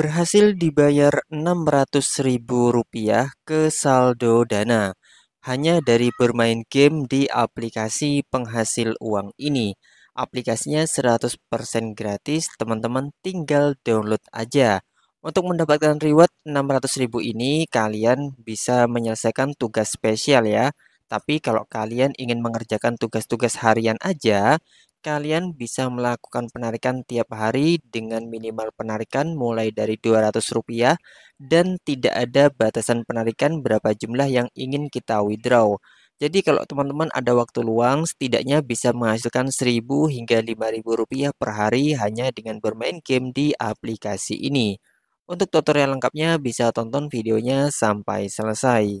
Berhasil dibayar Rp600.000 ke saldo Dana hanya dari bermain game di aplikasi penghasil uang ini. Aplikasinya 100% gratis, teman-teman tinggal download aja. Untuk mendapatkan reward 600.000 ini, kalian bisa menyelesaikan tugas spesial ya. Tapi kalau kalian ingin mengerjakan tugas-tugas harian aja, kalian bisa melakukan penarikan tiap hari dengan minimal penarikan mulai dari Rp200 dan tidak ada batasan penarikan berapa jumlah yang ingin kita withdraw. Jadi kalau teman-teman ada waktu luang setidaknya bisa menghasilkan 1000 hingga 5000 rupiah per hari hanya dengan bermain game di aplikasi ini. Untuk tutorial lengkapnya bisa tonton videonya sampai selesai.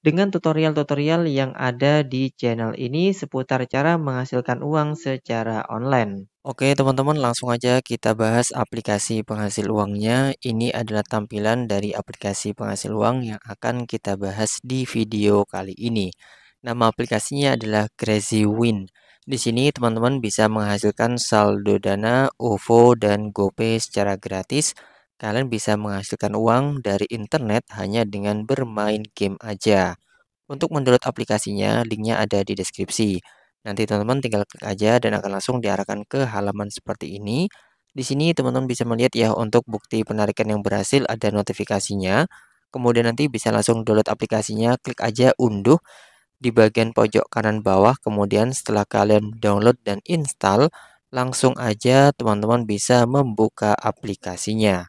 dengan tutorial-tutorial yang ada di channel ini seputar cara menghasilkan uang secara online. Oke teman-teman langsung aja kita bahas aplikasi penghasil uangnya Ini adalah tampilan dari aplikasi penghasil uang yang akan kita bahas di video kali ini Nama aplikasinya adalah Crazy Win di sini teman-teman bisa menghasilkan saldo dana, OVO, dan GoPay secara gratis Kalian bisa menghasilkan uang dari internet hanya dengan bermain game aja. Untuk mendownload aplikasinya, linknya ada di deskripsi. Nanti teman-teman tinggal klik aja dan akan langsung diarahkan ke halaman seperti ini. Di sini teman-teman bisa melihat ya untuk bukti penarikan yang berhasil ada notifikasinya. Kemudian nanti bisa langsung download aplikasinya, klik aja unduh di bagian pojok kanan bawah. Kemudian setelah kalian download dan install, langsung aja teman-teman bisa membuka aplikasinya.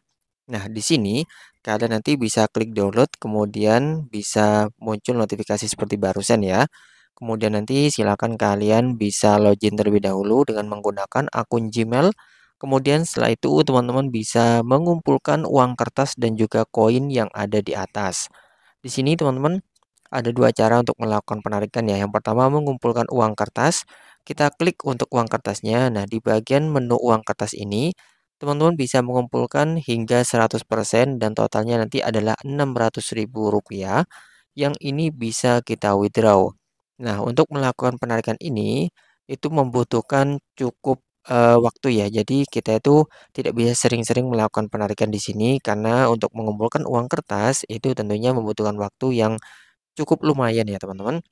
Nah, di sini kalian nanti bisa klik download, kemudian bisa muncul notifikasi seperti barusan ya. Kemudian nanti silakan kalian bisa login terlebih dahulu dengan menggunakan akun Gmail. Kemudian setelah itu teman-teman bisa mengumpulkan uang kertas dan juga koin yang ada di atas. Di sini teman-teman ada dua cara untuk melakukan penarikan ya. Yang pertama mengumpulkan uang kertas. Kita klik untuk uang kertasnya. Nah di bagian menu uang kertas ini teman-teman bisa mengumpulkan hingga 100% dan totalnya nanti adalah Rp600.000 yang ini bisa kita withdraw. Nah, untuk melakukan penarikan ini itu membutuhkan cukup uh, waktu ya. Jadi kita itu tidak bisa sering-sering melakukan penarikan di sini karena untuk mengumpulkan uang kertas itu tentunya membutuhkan waktu yang cukup lumayan ya, teman-teman.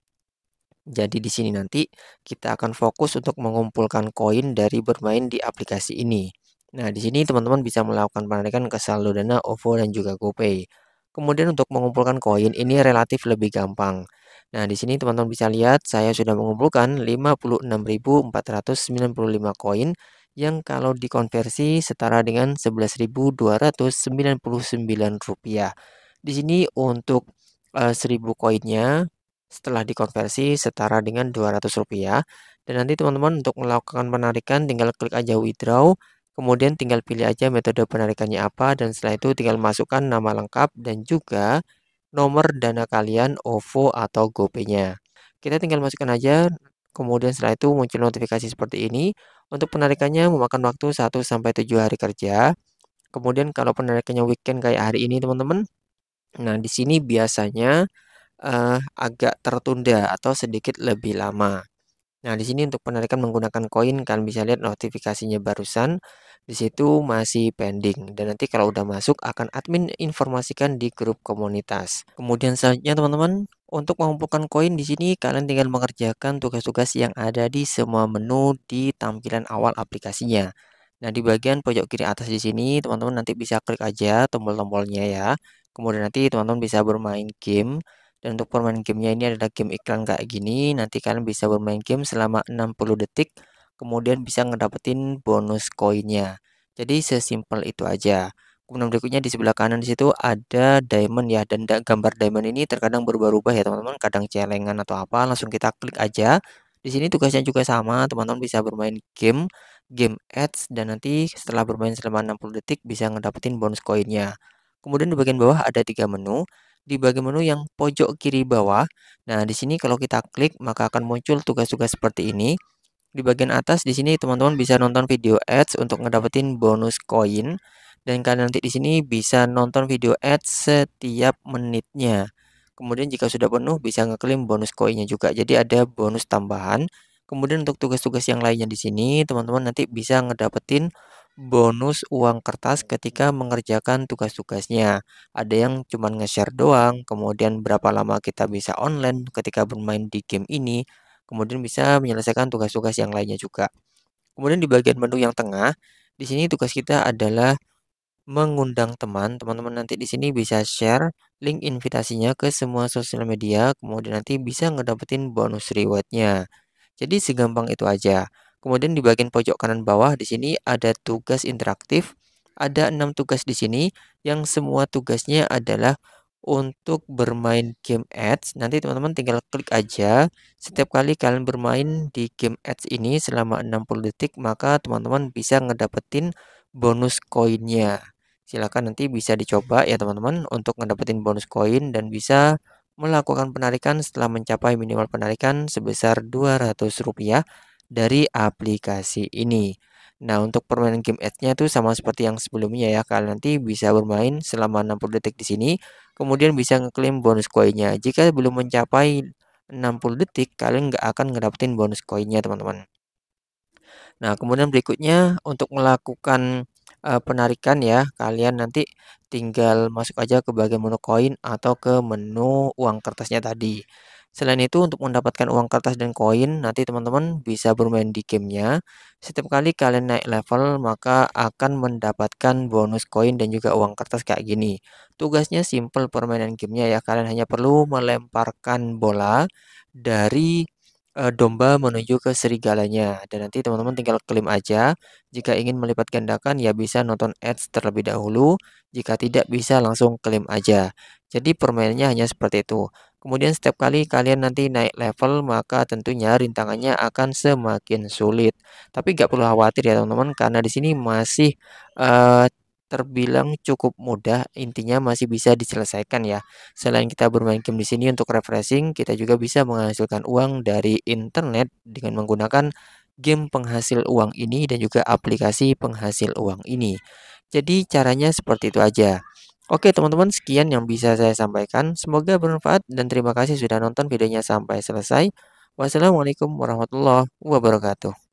Jadi di sini nanti kita akan fokus untuk mengumpulkan koin dari bermain di aplikasi ini. Nah, di sini teman-teman bisa melakukan penarikan ke saldo Dana, OVO, dan juga GoPay. Kemudian untuk mengumpulkan koin ini relatif lebih gampang. Nah, di sini teman-teman bisa lihat saya sudah mengumpulkan 56.495 koin yang kalau dikonversi setara dengan 11.299 rupiah. Di sini untuk uh, eh, 1.000 koinnya setelah dikonversi setara dengan 200 rupiah. Dan nanti teman-teman untuk melakukan penarikan tinggal klik aja withdraw Kemudian tinggal pilih aja metode penarikannya apa dan setelah itu tinggal masukkan nama lengkap dan juga nomor dana kalian OVO atau GoPay-nya. Kita tinggal masukkan aja, kemudian setelah itu muncul notifikasi seperti ini. Untuk penarikannya memakan waktu 1-7 hari kerja. Kemudian kalau penarikannya weekend kayak hari ini teman-teman, nah di sini biasanya uh, agak tertunda atau sedikit lebih lama. Nah, di sini untuk penarikan menggunakan koin kalian bisa lihat notifikasinya barusan. Di situ masih pending dan nanti kalau udah masuk akan admin informasikan di grup komunitas. Kemudian selanjutnya teman-teman, untuk mengumpulkan koin di sini kalian tinggal mengerjakan tugas-tugas yang ada di semua menu di tampilan awal aplikasinya. Nah, di bagian pojok kiri atas di sini teman-teman nanti bisa klik aja tombol-tombolnya ya. Kemudian nanti teman-teman bisa bermain game dan untuk permain gamenya ini adalah game iklan kayak gini. Nanti kalian bisa bermain game selama 60 detik kemudian bisa ngedapetin bonus koinnya. Jadi sesimpel itu aja. Kemudian berikutnya di sebelah kanan disitu ada diamond ya dan gambar diamond ini terkadang berubah-ubah ya teman-teman, kadang celengan atau apa, langsung kita klik aja. Di sini tugasnya juga sama, teman-teman bisa bermain game, game ads dan nanti setelah bermain selama 60 detik bisa ngedapetin bonus koinnya. Kemudian di bagian bawah ada tiga menu. Di bagian menu yang pojok kiri bawah, nah di sini kalau kita klik maka akan muncul tugas-tugas seperti ini. Di bagian atas di sini teman-teman bisa nonton video ads untuk ngedapetin bonus koin dan kalian nanti di sini bisa nonton video ads setiap menitnya. Kemudian jika sudah penuh bisa ngeklaim bonus koinnya juga. Jadi ada bonus tambahan. Kemudian untuk tugas-tugas yang lainnya di sini teman-teman nanti bisa ngedapetin bonus uang kertas ketika mengerjakan tugas-tugasnya. Ada yang cuma nge-share doang, kemudian berapa lama kita bisa online ketika bermain di game ini, Kemudian bisa menyelesaikan tugas-tugas yang lainnya juga. Kemudian di bagian menu yang tengah, di sini tugas kita adalah mengundang teman. Teman-teman nanti di sini bisa share link invitasinya ke semua sosial media, kemudian nanti bisa ngedapetin bonus rewardnya. Jadi segampang itu aja. Kemudian di bagian pojok kanan bawah di sini ada tugas interaktif. Ada enam tugas di sini yang semua tugasnya adalah untuk bermain game ads. Nanti teman-teman tinggal klik aja. Setiap kali kalian bermain di game ads ini selama 60 detik, maka teman-teman bisa ngedapetin bonus koinnya. silahkan nanti bisa dicoba ya teman-teman untuk ngedapetin bonus koin dan bisa melakukan penarikan setelah mencapai minimal penarikan sebesar rp rupiah dari aplikasi ini. Nah, untuk permainan game ads-nya itu sama seperti yang sebelumnya ya. Kalian nanti bisa bermain selama 60 detik di sini, kemudian bisa ngeklaim bonus koinnya. Jika belum mencapai 60 detik, kalian nggak akan ngedapetin bonus koinnya, teman-teman. Nah, kemudian berikutnya untuk melakukan uh, penarikan ya, kalian nanti tinggal masuk aja ke bagian menu koin atau ke menu uang kertasnya tadi. Selain itu, untuk mendapatkan uang kertas dan koin, nanti teman-teman bisa bermain di gamenya. Setiap kali kalian naik level, maka akan mendapatkan bonus koin dan juga uang kertas kayak gini. Tugasnya simple permainan gamenya ya, kalian hanya perlu melemparkan bola dari eh, domba menuju ke serigalanya. Dan nanti teman-teman tinggal klaim aja. Jika ingin melipat gandakan, ya bisa nonton ads terlebih dahulu. Jika tidak, bisa langsung klaim aja. Jadi permainannya hanya seperti itu. Kemudian setiap kali kalian nanti naik level maka tentunya rintangannya akan semakin sulit. Tapi gak perlu khawatir ya teman-teman karena di sini masih uh, terbilang cukup mudah, intinya masih bisa diselesaikan ya. Selain kita bermain game di sini untuk refreshing, kita juga bisa menghasilkan uang dari internet dengan menggunakan game penghasil uang ini dan juga aplikasi penghasil uang ini. Jadi caranya seperti itu aja. Oke teman-teman, sekian yang bisa saya sampaikan. Semoga bermanfaat dan terima kasih sudah nonton videonya sampai selesai. Wassalamualaikum warahmatullahi wabarakatuh.